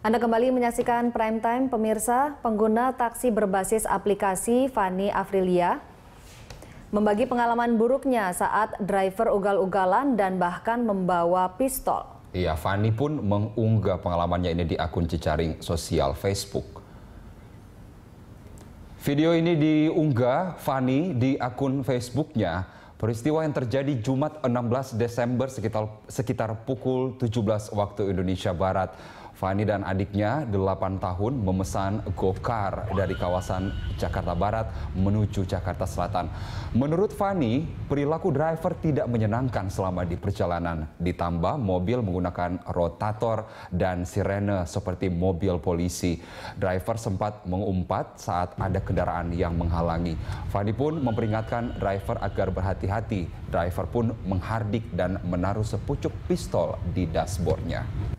Anda kembali menyaksikan Prime Time, pemirsa. Pengguna taksi berbasis aplikasi Fani Afrilia membagi pengalaman buruknya saat driver ugal-ugalan dan bahkan membawa pistol. Iya, Fani pun mengunggah pengalamannya ini di akun jejaring sosial Facebook. Video ini diunggah Fani di akun Facebooknya Peristiwa yang terjadi Jumat 16 Desember sekitar, sekitar pukul 17 waktu Indonesia Barat. Fani dan adiknya 8 tahun memesan gokar dari kawasan Jakarta Barat menuju Jakarta Selatan. Menurut Fani, perilaku driver tidak menyenangkan selama di perjalanan. Ditambah mobil menggunakan rotator dan sirene seperti mobil polisi. Driver sempat mengumpat saat ada kendaraan yang menghalangi. Fani pun memperingatkan driver agar berhati-hati hati hati Driver pun menghardik dan menaruh sepucuk pistol di dashboardnya.